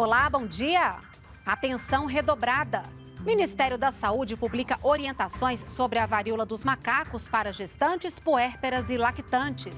Olá, bom dia. Atenção redobrada. Ministério da Saúde publica orientações sobre a varíola dos macacos para gestantes, puérperas e lactantes.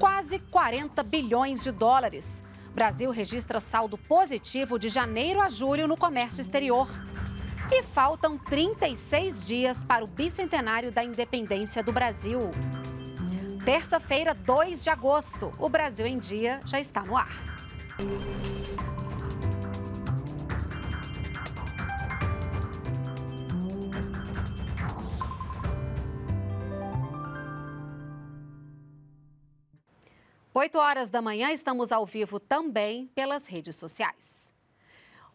Quase 40 bilhões de dólares. Brasil registra saldo positivo de janeiro a julho no comércio exterior. E faltam 36 dias para o bicentenário da independência do Brasil. Terça-feira, 2 de agosto, o Brasil em Dia já está no ar. 8 horas da manhã estamos ao vivo também pelas redes sociais.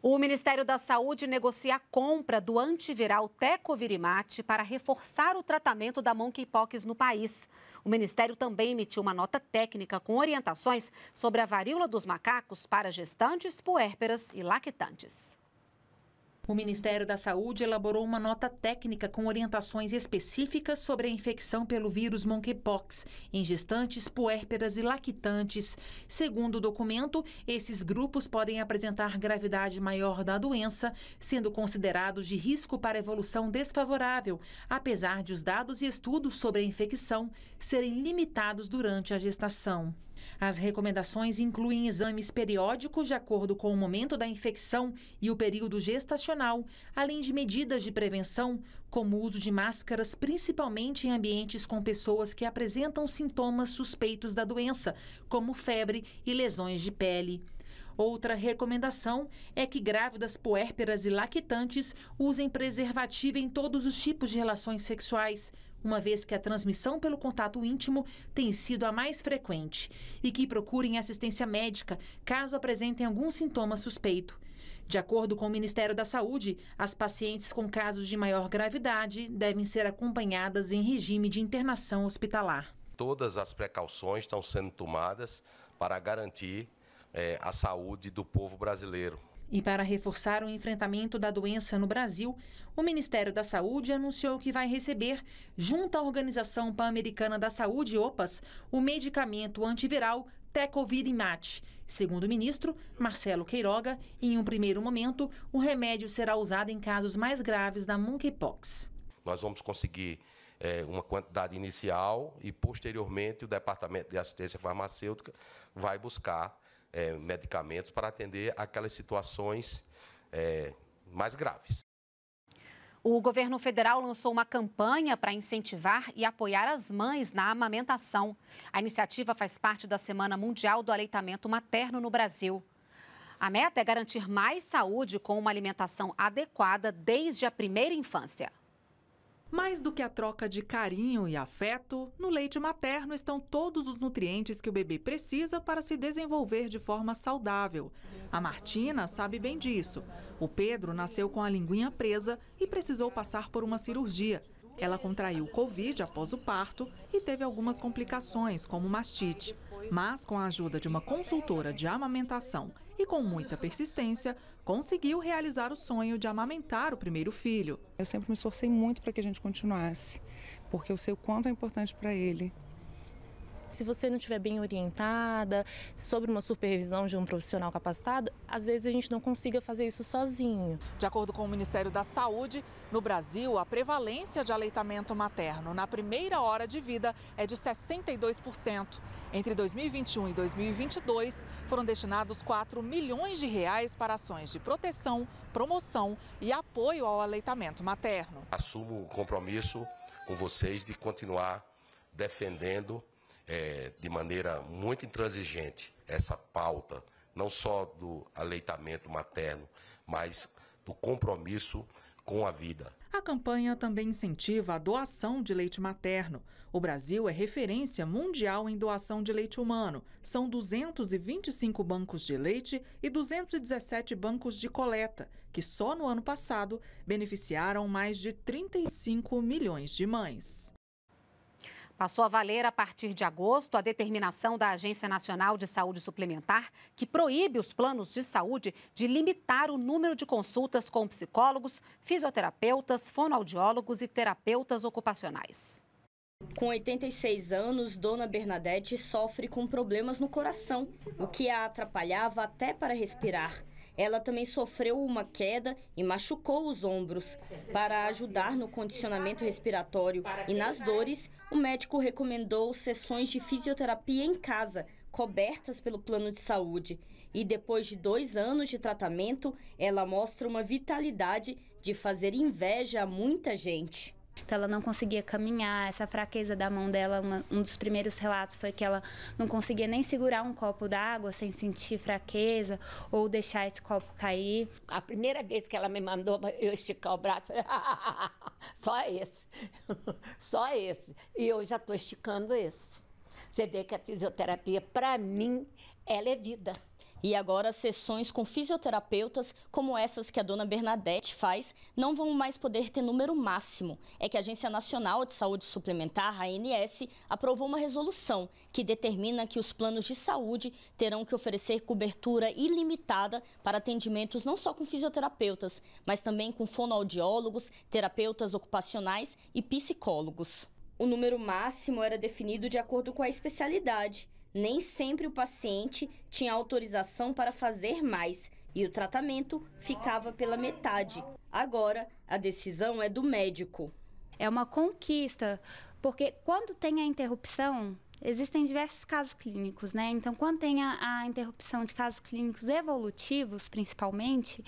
O Ministério da Saúde negocia a compra do antiviral Tecovirimate para reforçar o tratamento da monkeypox no país. O Ministério também emitiu uma nota técnica com orientações sobre a varíola dos macacos para gestantes, puérperas e lactantes. O Ministério da Saúde elaborou uma nota técnica com orientações específicas sobre a infecção pelo vírus monkeypox em gestantes, puérperas e lactantes. Segundo o documento, esses grupos podem apresentar gravidade maior da doença, sendo considerados de risco para evolução desfavorável, apesar de os dados e estudos sobre a infecção serem limitados durante a gestação. As recomendações incluem exames periódicos de acordo com o momento da infecção e o período gestacional, além de medidas de prevenção, como o uso de máscaras, principalmente em ambientes com pessoas que apresentam sintomas suspeitos da doença, como febre e lesões de pele. Outra recomendação é que grávidas puérperas e lactantes usem preservativo em todos os tipos de relações sexuais, uma vez que a transmissão pelo contato íntimo tem sido a mais frequente, e que procurem assistência médica caso apresentem algum sintoma suspeito. De acordo com o Ministério da Saúde, as pacientes com casos de maior gravidade devem ser acompanhadas em regime de internação hospitalar. Todas as precauções estão sendo tomadas para garantir é, a saúde do povo brasileiro. E para reforçar o enfrentamento da doença no Brasil, o Ministério da Saúde anunciou que vai receber, junto à Organização Pan-Americana da Saúde, OPAS, o medicamento antiviral Tecovirimat. Segundo o ministro, Marcelo Queiroga, em um primeiro momento, o remédio será usado em casos mais graves da monkeypox. Nós vamos conseguir é, uma quantidade inicial e, posteriormente, o Departamento de Assistência Farmacêutica vai buscar é, medicamentos para atender aquelas situações é, mais graves. O governo federal lançou uma campanha para incentivar e apoiar as mães na amamentação. A iniciativa faz parte da Semana Mundial do Aleitamento Materno no Brasil. A meta é garantir mais saúde com uma alimentação adequada desde a primeira infância. Mais do que a troca de carinho e afeto, no leite materno estão todos os nutrientes que o bebê precisa para se desenvolver de forma saudável. A Martina sabe bem disso. O Pedro nasceu com a linguinha presa e precisou passar por uma cirurgia. Ela contraiu Covid após o parto e teve algumas complicações, como mastite. Mas, com a ajuda de uma consultora de amamentação e, com muita persistência, conseguiu realizar o sonho de amamentar o primeiro filho. Eu sempre me esforcei muito para que a gente continuasse, porque eu sei o quanto é importante para ele se você não estiver bem orientada, sobre uma supervisão de um profissional capacitado, às vezes a gente não consiga fazer isso sozinho. De acordo com o Ministério da Saúde, no Brasil, a prevalência de aleitamento materno na primeira hora de vida é de 62%. Entre 2021 e 2022, foram destinados 4 milhões de reais para ações de proteção, promoção e apoio ao aleitamento materno. Assumo o compromisso com vocês de continuar defendendo é, de maneira muito intransigente essa pauta, não só do aleitamento materno, mas do compromisso com a vida. A campanha também incentiva a doação de leite materno. O Brasil é referência mundial em doação de leite humano. São 225 bancos de leite e 217 bancos de coleta, que só no ano passado beneficiaram mais de 35 milhões de mães. Passou a valer a partir de agosto a determinação da Agência Nacional de Saúde Suplementar, que proíbe os planos de saúde de limitar o número de consultas com psicólogos, fisioterapeutas, fonoaudiólogos e terapeutas ocupacionais. Com 86 anos, Dona Bernadette sofre com problemas no coração, o que a atrapalhava até para respirar. Ela também sofreu uma queda e machucou os ombros. Para ajudar no condicionamento respiratório e nas dores, o médico recomendou sessões de fisioterapia em casa, cobertas pelo plano de saúde. E depois de dois anos de tratamento, ela mostra uma vitalidade de fazer inveja a muita gente. Então ela não conseguia caminhar, essa fraqueza da mão dela, uma, um dos primeiros relatos foi que ela não conseguia nem segurar um copo d'água sem sentir fraqueza ou deixar esse copo cair. A primeira vez que ela me mandou eu esticar o braço, falei, só esse, só esse. E eu já estou esticando esse. Você vê que a fisioterapia, para mim, ela é vida. E agora, sessões com fisioterapeutas, como essas que a dona Bernadette faz, não vão mais poder ter número máximo. É que a Agência Nacional de Saúde Suplementar, a ANS, aprovou uma resolução que determina que os planos de saúde terão que oferecer cobertura ilimitada para atendimentos não só com fisioterapeutas, mas também com fonoaudiólogos, terapeutas ocupacionais e psicólogos. O número máximo era definido de acordo com a especialidade nem sempre o paciente tinha autorização para fazer mais e o tratamento ficava pela metade. Agora, a decisão é do médico. É uma conquista, porque quando tem a interrupção, existem diversos casos clínicos, né? Então, quando tem a, a interrupção de casos clínicos evolutivos, principalmente,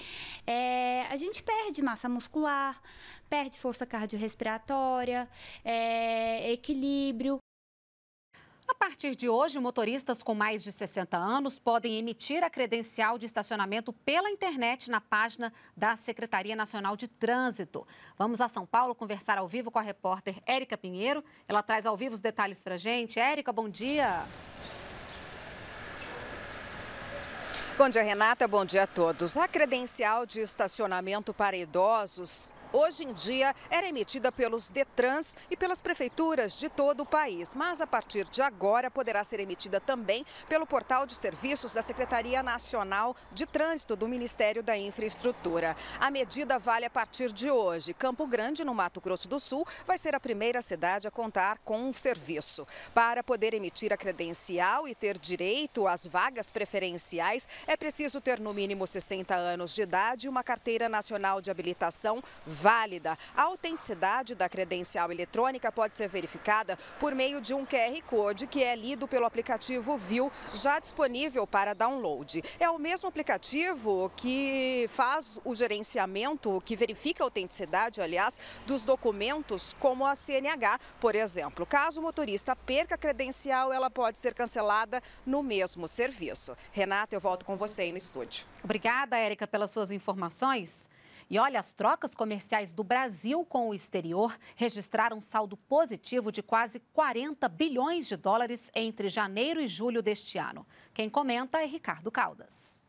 é, a gente perde massa muscular, perde força cardiorrespiratória, é, equilíbrio. A partir de hoje, motoristas com mais de 60 anos podem emitir a credencial de estacionamento pela internet na página da Secretaria Nacional de Trânsito. Vamos a São Paulo conversar ao vivo com a repórter Érica Pinheiro. Ela traz ao vivo os detalhes para gente. Érica, bom dia. Bom dia, Renata. Bom dia a todos. A credencial de estacionamento para idosos hoje em dia era emitida pelos Detrans e pelas prefeituras de todo o país, mas a partir de agora poderá ser emitida também pelo portal de serviços da Secretaria Nacional de Trânsito do Ministério da Infraestrutura. A medida vale a partir de hoje. Campo Grande, no Mato Grosso do Sul, vai ser a primeira cidade a contar com um serviço. Para poder emitir a credencial e ter direito às vagas preferenciais, é preciso ter no mínimo 60 anos de idade e uma carteira nacional de habilitação válida. A autenticidade da credencial eletrônica pode ser verificada por meio de um QR Code que é lido pelo aplicativo Viu, já disponível para download. É o mesmo aplicativo que faz o gerenciamento, que verifica a autenticidade, aliás, dos documentos como a CNH, por exemplo. Caso o motorista perca a credencial, ela pode ser cancelada no mesmo serviço. Renata, eu volto com você aí no estúdio. Obrigada, Érica, pelas suas informações. E olha, as trocas comerciais do Brasil com o exterior registraram saldo positivo de quase 40 bilhões de dólares entre janeiro e julho deste ano. Quem comenta é Ricardo Caldas.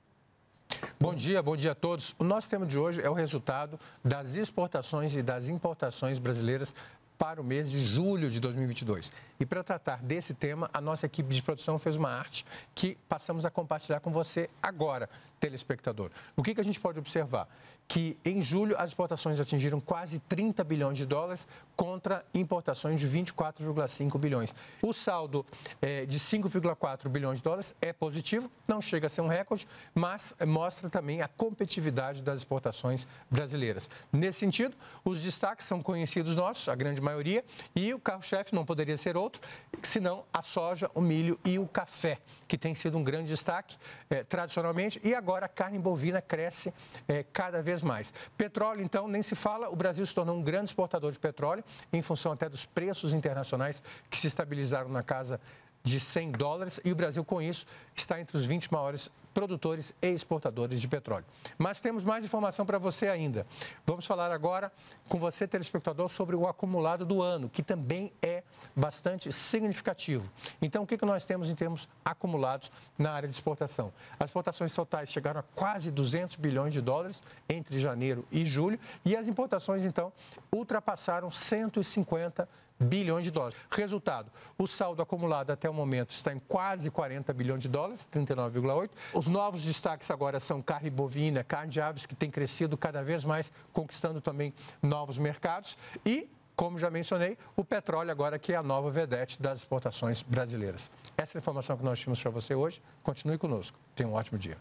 Bom dia, bom dia a todos. O nosso tema de hoje é o resultado das exportações e das importações brasileiras para o mês de julho de 2022. E para tratar desse tema, a nossa equipe de produção fez uma arte que passamos a compartilhar com você agora telespectador. O que, que a gente pode observar? Que em julho as exportações atingiram quase 30 bilhões de dólares contra importações de 24,5 bilhões. O saldo é, de 5,4 bilhões de dólares é positivo, não chega a ser um recorde, mas mostra também a competitividade das exportações brasileiras. Nesse sentido, os destaques são conhecidos nossos, a grande maioria, e o carro-chefe não poderia ser outro, senão a soja, o milho e o café, que tem sido um grande destaque é, tradicionalmente e agora agora a carne bovina cresce é, cada vez mais. Petróleo, então, nem se fala, o Brasil se tornou um grande exportador de petróleo, em função até dos preços internacionais que se estabilizaram na casa de 100 dólares e o Brasil, com isso, está entre os 20 maiores produtores e exportadores de petróleo. Mas temos mais informação para você ainda. Vamos falar agora com você, telespectador, sobre o acumulado do ano, que também é bastante significativo. Então, o que, que nós temos em termos acumulados na área de exportação? As exportações totais chegaram a quase 200 bilhões de dólares entre janeiro e julho, e as importações, então, ultrapassaram 150 bilhões bilhões de dólares. Resultado, o saldo acumulado até o momento está em quase 40 bilhões de dólares, 39,8. Os novos destaques agora são carne bovina, carne de aves, que tem crescido cada vez mais, conquistando também novos mercados. E como já mencionei, o petróleo agora que é a nova vedete das exportações brasileiras. Essa é a informação que nós tínhamos para você hoje. Continue conosco. Tenha um ótimo dia.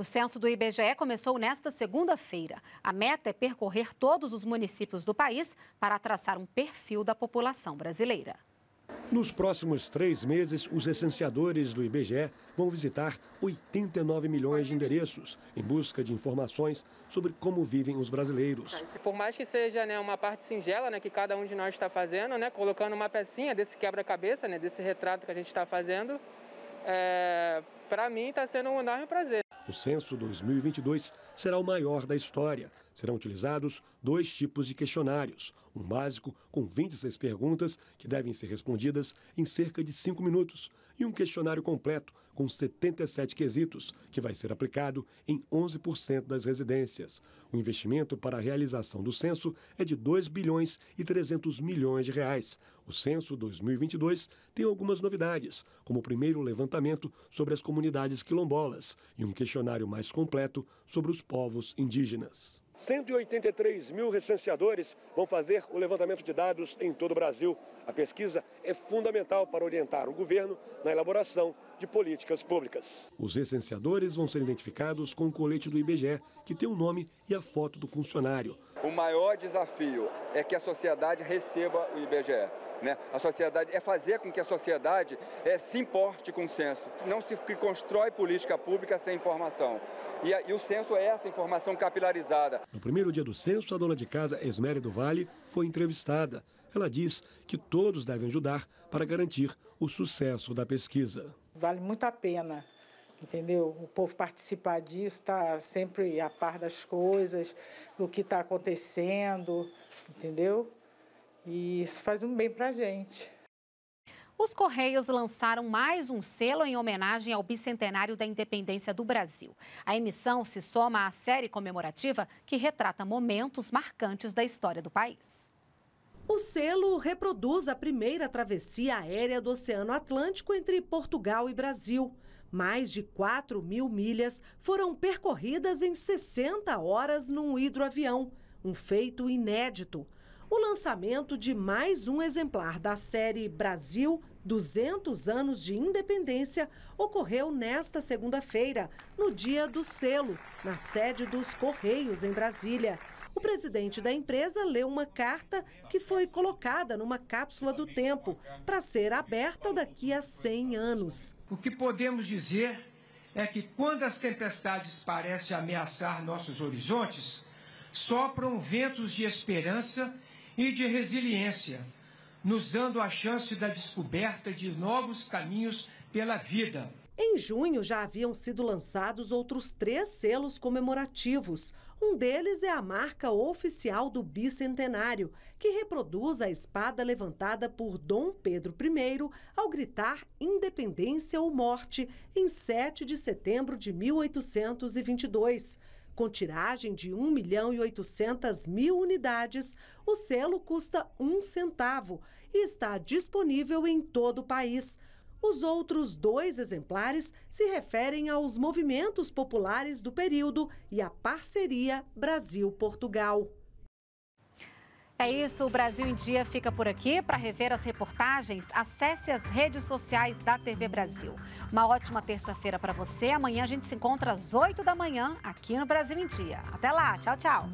O censo do IBGE começou nesta segunda-feira. A meta é percorrer todos os municípios do país para traçar um perfil da população brasileira. Nos próximos três meses, os essenciadores do IBGE vão visitar 89 milhões de endereços em busca de informações sobre como vivem os brasileiros. Por mais que seja né, uma parte singela né, que cada um de nós está fazendo, né, colocando uma pecinha desse quebra-cabeça, né, desse retrato que a gente está fazendo, é, para mim está sendo um enorme prazer. O censo 2022 será o maior da história, Serão utilizados dois tipos de questionários: um básico, com 26 perguntas, que devem ser respondidas em cerca de 5 minutos, e um questionário completo, com 77 quesitos, que vai ser aplicado em 11% das residências. O investimento para a realização do censo é de 2 bilhões e 300 milhões de reais. O censo 2022 tem algumas novidades, como o primeiro levantamento sobre as comunidades quilombolas e um questionário mais completo sobre os povos indígenas. 183 mil recenseadores vão fazer o levantamento de dados em todo o Brasil. A pesquisa é fundamental para orientar o governo na elaboração de políticas públicas. Os recenseadores vão ser identificados com o colete do IBGE, que tem o nome e a foto do funcionário. O maior desafio é que a sociedade receba o IBGE. Né? A sociedade é fazer com que a sociedade é, se importe com o censo. Não se constrói política pública sem informação. E, a, e o censo é essa informação capilarizada. No primeiro dia do censo, a dona de casa Esmeri do Vale foi entrevistada. Ela diz que todos devem ajudar para garantir o sucesso da pesquisa. Vale muito a pena entendeu? O povo participar disso, está sempre a par das coisas, do que está acontecendo, entendeu? E isso faz um bem para a gente. Os Correios lançaram mais um selo em homenagem ao bicentenário da independência do Brasil. A emissão se soma à série comemorativa que retrata momentos marcantes da história do país. O selo reproduz a primeira travessia aérea do Oceano Atlântico entre Portugal e Brasil. Mais de 4 mil milhas foram percorridas em 60 horas num hidroavião, um feito inédito o lançamento de mais um exemplar da série Brasil 200 anos de independência ocorreu nesta segunda-feira, no dia do selo, na sede dos Correios em Brasília. O presidente da empresa leu uma carta que foi colocada numa cápsula do tempo para ser aberta daqui a 100 anos. O que podemos dizer é que quando as tempestades parecem ameaçar nossos horizontes, sopram ventos de esperança e de resiliência, nos dando a chance da descoberta de novos caminhos pela vida. Em junho já haviam sido lançados outros três selos comemorativos. Um deles é a marca oficial do bicentenário, que reproduz a espada levantada por Dom Pedro I ao gritar independência ou morte em 7 de setembro de 1822. Com tiragem de 1 milhão e 800 mil unidades, o selo custa um centavo e está disponível em todo o país. Os outros dois exemplares se referem aos movimentos populares do período e à parceria Brasil-Portugal. É isso, o Brasil em Dia fica por aqui. Para rever as reportagens, acesse as redes sociais da TV Brasil. Uma ótima terça-feira para você. Amanhã a gente se encontra às 8 da manhã aqui no Brasil em Dia. Até lá, tchau, tchau.